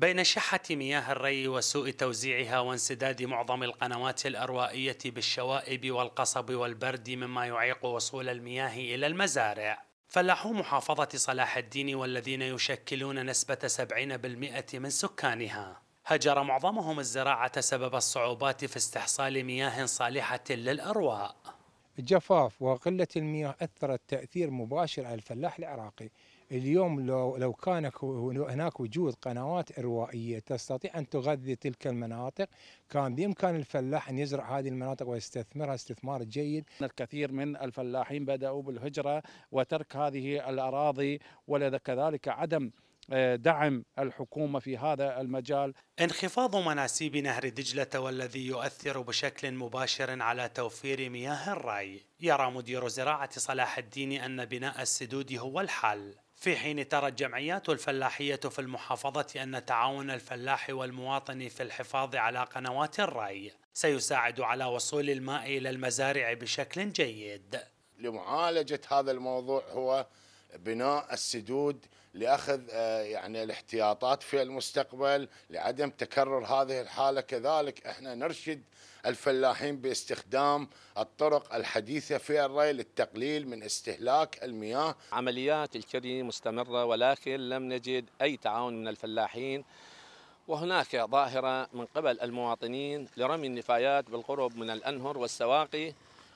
بين شحة مياه الري وسوء توزيعها وانسداد معظم القنوات الأروائية بالشوائب والقصب والبرد مما يعيق وصول المياه إلى المزارع فلاحو محافظة صلاح الدين والذين يشكلون نسبة 70% من سكانها هجر معظمهم الزراعة سبب الصعوبات في استحصال مياه صالحة للأرواء الجفاف وقلة المياه أثرت تأثير مباشر على الفلاح العراقي اليوم لو, لو كان هناك وجود قنوات إروائية تستطيع أن تغذي تلك المناطق كان بإمكان الفلاح أن يزرع هذه المناطق ويستثمرها استثمار جيد الكثير من الفلاحين بدأوا بالهجرة وترك هذه الأراضي كذلك عدم آه، دعم الحكومه في هذا المجال. انخفاض مناسيب نهر دجله والذي يؤثر بشكل مباشر على توفير مياه الري، يرى مدير زراعه صلاح الدين ان بناء السدود هو الحل. في حين ترى الجمعيات الفلاحية في المحافظة أن تعاون الفلاح والمواطن في الحفاظ على قنوات الري سيساعد على وصول الماء إلى المزارع بشكل جيد لمعالجة هذا الموضوع هو بناء السدود لاخذ آه، يعني الاحتياطات في المستقبل لعدم تكرر هذه الحاله كذلك احنا نرشد الفلاحين باستخدام الطرق الحديثه في الري للتقليل من استهلاك المياه عمليات الكري مستمره ولكن لم نجد اي تعاون من الفلاحين وهناك ظاهره من قبل المواطنين لرمي النفايات بالقرب من الانهر والسواقي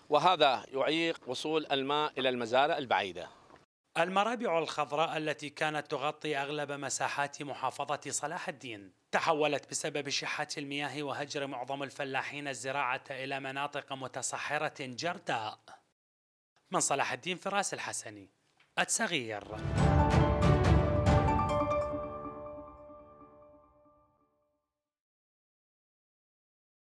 وهذا يعيق وصول الماء الى المزارع البعيده المرابع الخضراء التي كانت تغطي أغلب مساحات محافظة صلاح الدين تحولت بسبب شحه المياه وهجر معظم الفلاحين الزراعة إلى مناطق متصحرة جرداء من صلاح الدين فراس الحسني التغيير